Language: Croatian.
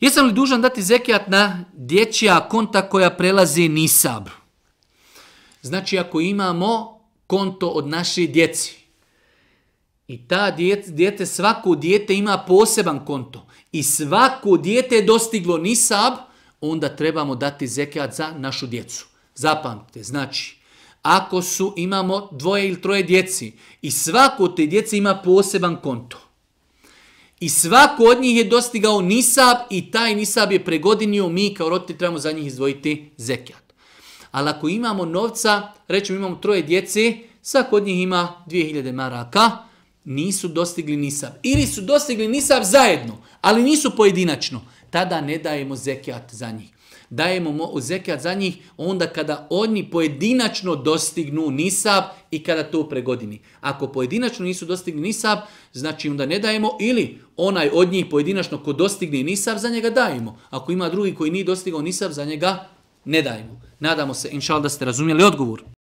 Jesam li dužan dati zekijat na dječja konta koja prelazi nisab? Znači ako imamo konto od naše djeci i ta djete, djete, svako dijete ima poseban konto i svako dijete je dostiglo nisab, onda trebamo dati zekijat za našu djecu. Zapamtite, znači ako su imamo dvoje ili troje djeci i svako od te djece ima poseban konto, i svako od njih je dostigao nisab i taj nisab je pregodinio, mi kao roditelji trebamo za njih izdvojiti zekijat. Ali ako imamo novca, rećemo imamo troje djece, svako od njih ima 2000 maraka, nisu dostigli nisab. Ili su dostigli nisab zajedno, ali nisu pojedinačno. Tada ne dajemo zekijat za njih dajemo zekat za njih onda kada oni pojedinačno dostignu nisab i kada to pregodini. Ako pojedinačno nisu dostigli nisab, znači onda ne dajemo ili onaj od njih pojedinačno ko dostigne nisab, za njega dajemo. Ako ima drugi koji nije dostigao nisab, za njega ne dajemo. Nadamo se, inšal, da ste razumjeli odgovor.